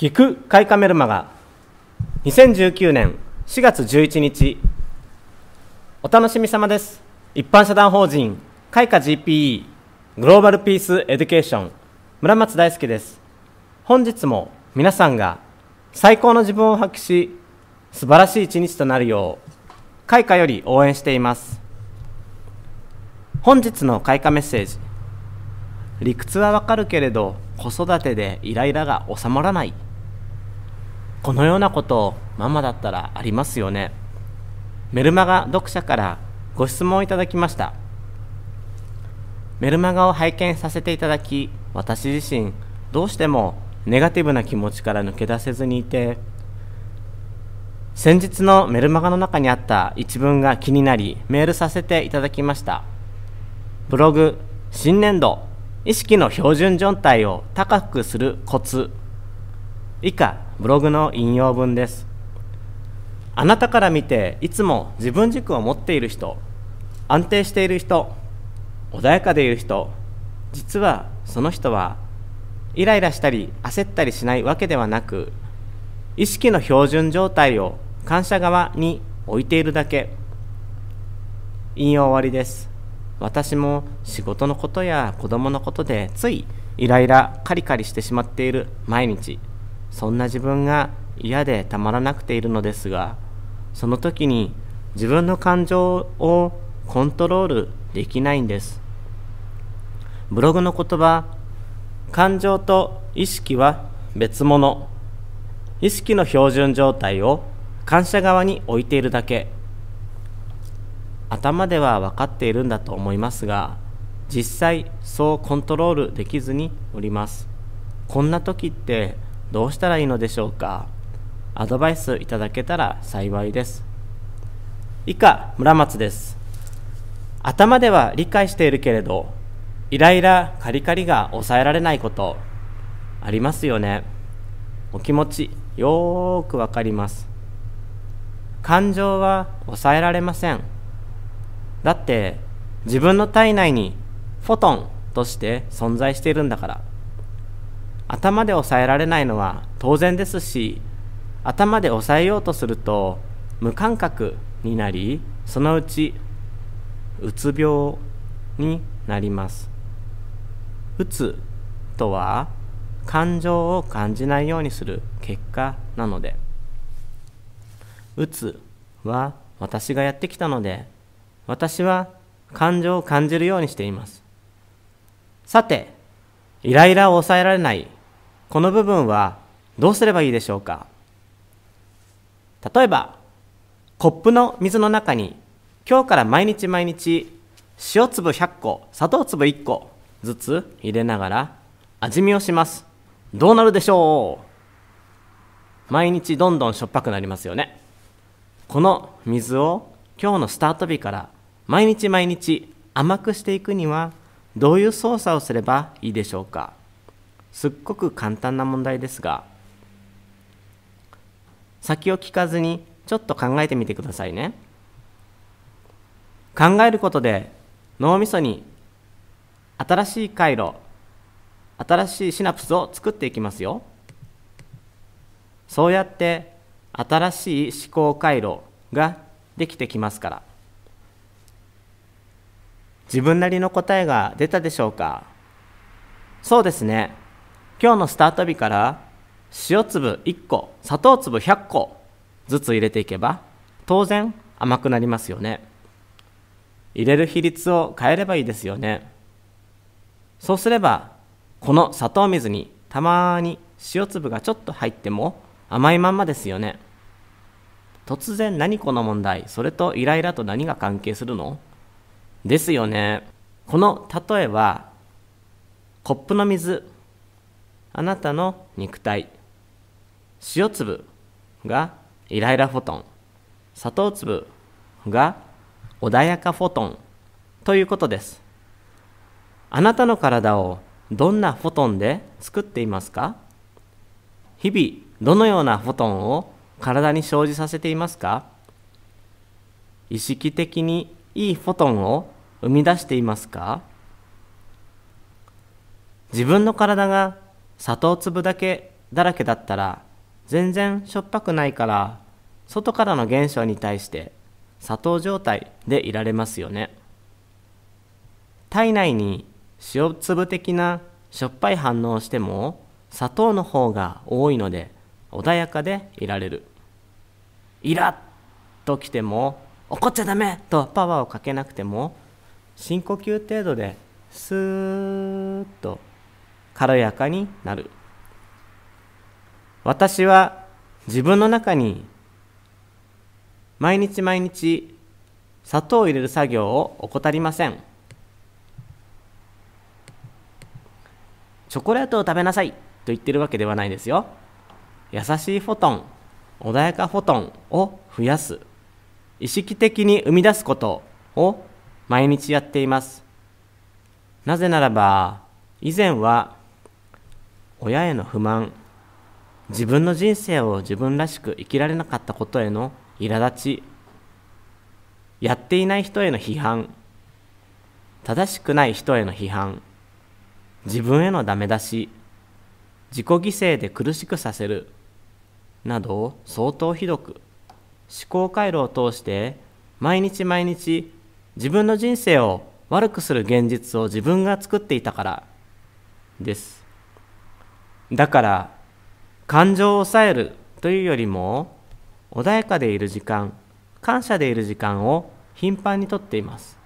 ギク開花メルマガ2019年4月11日お楽しみ様です一般社団法人開花 GPE グローバルピースエデュケーション村松大輔です本日も皆さんが最高の自分を発揮し素晴らしい一日となるよう開花より応援しています本日の開花メッセージ理屈はわかるけれど子育てでイライラが収まらないこのようなことママだったらありますよねメルマガ読者からご質問をいただきましたメルマガを拝見させていただき私自身どうしてもネガティブな気持ちから抜け出せずにいて先日のメルマガの中にあった一文が気になりメールさせていただきましたブログ新年度意識の標準状態を高くするコツ以下ブログの引用文ですあなたから見ていつも自分軸を持っている人安定している人穏やかでいる人実はその人はイライラしたり焦ったりしないわけではなく意識の標準状態を感謝側に置いているだけ引用終わりです私も仕事のことや子供のことでついイライラカリカリしてしまっている毎日そんな自分が嫌でたまらなくているのですがその時に自分の感情をコントロールできないんですブログの言葉感情と意識は別物意識の標準状態を感謝側に置いているだけ頭では分かっているんだと思いますが実際そうコントロールできずにおりますこんな時ってどうしたらいいのでしょうかアドバイスいただけたら幸いです以下村松です頭では理解しているけれどイライラカリカリが抑えられないことありますよねお気持ちよーくわかります感情は抑えられませんだって自分の体内にフォトンとして存在しているんだから頭で抑えられないのは当然ですし頭で抑えようとすると無感覚になりそのうちうつ病になりますうつとは感情を感じないようにする結果なのでうつは私がやってきたので私は感情を感じるようにしていますさてイライラを抑えられないこの部分はどうすればいいでしょうか例えばコップの水の中に今日から毎日毎日塩粒100個砂糖粒1個ずつ入れながら味見をしますどうなるでしょう毎日どんどんしょっぱくなりますよねこの水を今日のスタート日から毎日毎日甘くしていくにはどういう操作をすればいいでしょうかすっごく簡単な問題ですが先を聞かずにちょっと考えてみてくださいね考えることで脳みそに新しい回路新しいシナプスを作っていきますよそうやって新しい思考回路ができてきますから自分なりの答えが出たでしょうかそうですね今日のスタート日から塩粒1個砂糖粒100個ずつ入れていけば当然甘くなりますよね入れる比率を変えればいいですよねそうすればこの砂糖水にたまに塩粒がちょっと入っても甘いまんまですよね突然何この問題それとイライラと何が関係するのですよねこの例えはコップの水あなたの肉体塩粒がイライラフォトン砂糖粒が穏やかフォトンということですあなたの体をどんなフォトンで作っていますか日々どのようなフォトンを体に生じさせていますか意識的にいいフォトンを生み出していますか自分の体が砂糖粒だけだらけだったら全然しょっぱくないから外からの現象に対して砂糖状態でいられますよね体内に塩粒的なしょっぱい反応をしても砂糖の方が多いので穏やかでいられるイラッときても怒っちゃダメとパワーをかけなくても深呼吸程度でスーッと軽やかになる私は自分の中に毎日毎日砂糖を入れる作業を怠りませんチョコレートを食べなさいと言ってるわけではないですよ優しいフォトン穏やかフォトンを増やす意識的に生み出すことを毎日やっていますなぜならば以前は親への不満自分の人生を自分らしく生きられなかったことへの苛立ちやっていない人への批判正しくない人への批判自分へのダメ出し自己犠牲で苦しくさせるなどを相当ひどく思考回路を通して毎日毎日自分の人生を悪くする現実を自分が作っていたからですだから感情を抑えるというよりも穏やかでいる時間感謝でいる時間を頻繁にとっています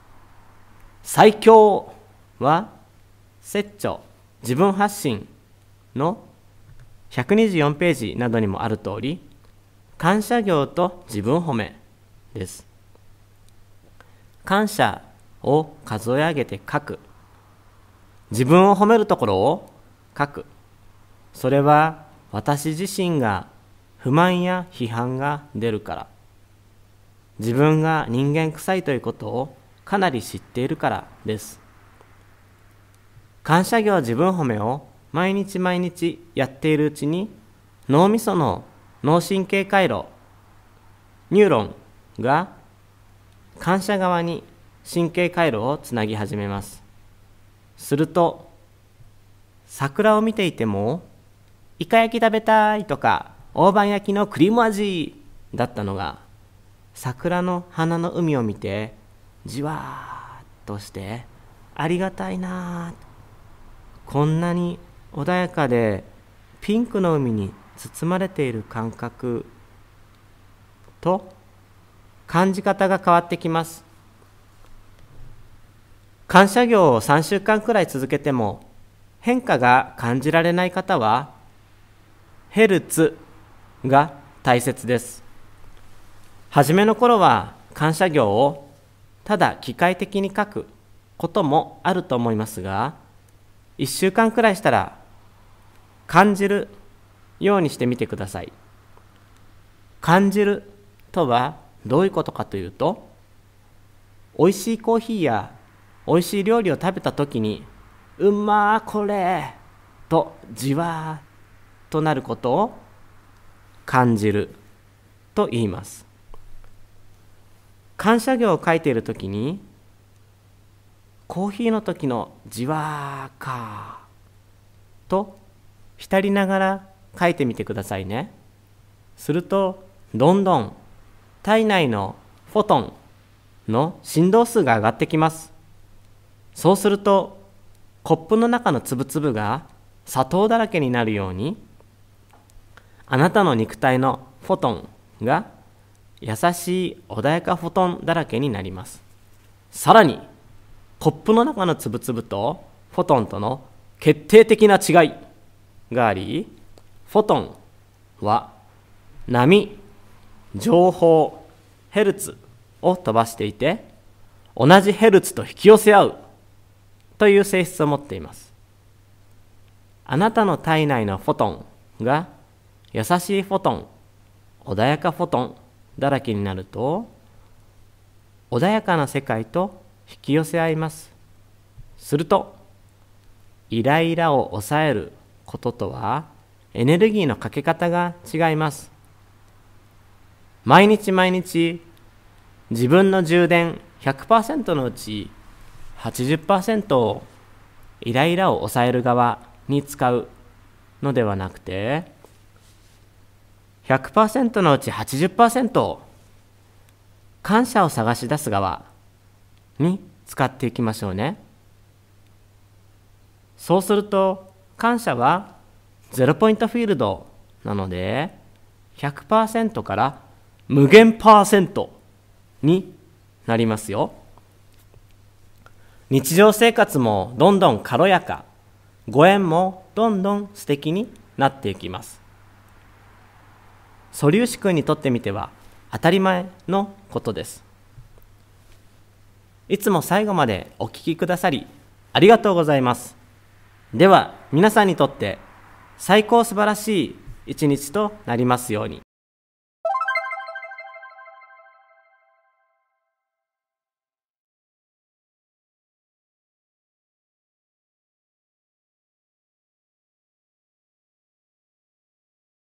最強は説著自分発信の124ページなどにもある通り感謝行と自分褒めです感謝を数え上げて書く自分を褒めるところを書くそれは私自身が不満や批判が出るから自分が人間臭いということをかなり知っているからです感謝業自分褒めを毎日毎日やっているうちに脳みその脳神経回路ニューロンが感謝側に神経回路をつなぎ始めますすると桜を見ていてもイカ焼き食べたいとか大判焼きのクリーム味だったのが桜の花の海を見てじわーっとしてありがたいなこんなに穏やかでピンクの海に包まれている感覚と感じ方が変わってきます感謝業を3週間くらい続けても変化が感じられない方はヘルツが大切です。初めの頃は感謝行をただ機械的に書くこともあると思いますが、1週間くらいしたら感じるようにしてみてください。感じるとはどういうことかというと、美味しいコーヒーや美味しい料理を食べた時に、うまーこれとじわーとなることを感じると言います感謝行を書いている時にコーヒーの時のじわーかーと浸りながら書いてみてくださいねするとどんどん体内のフォトンの振動数が上がってきますそうするとコップの中のつぶつぶが砂糖だらけになるようにあなたの肉体のフォトンが優しい穏やかフォトンだらけになりますさらにコップの中のつぶつぶとフォトンとの決定的な違いがありフォトンは波情報ヘルツを飛ばしていて同じヘルツと引き寄せ合うという性質を持っていますあなたの体内のフォトンが優しいフォトン穏やかフォトンだらけになると穏やかな世界と引き寄せ合いますするとイライラを抑えることとはエネルギーのかけ方が違います毎日毎日自分の充電100%のうち80%をイライラを抑える側に使うのではなくて100%のうち80%を感謝を探し出す側に使っていきましょうねそうすると感謝は0ポイントフィールドなので100%から無限パーセントになりますよ日常生活もどんどん軽やかご縁もどんどん素敵になっていきます素粒子君にとってみては当たり前のことですいつも最後までお聞きくださりありがとうございますでは皆さんにとって最高素晴らしい一日となりますように。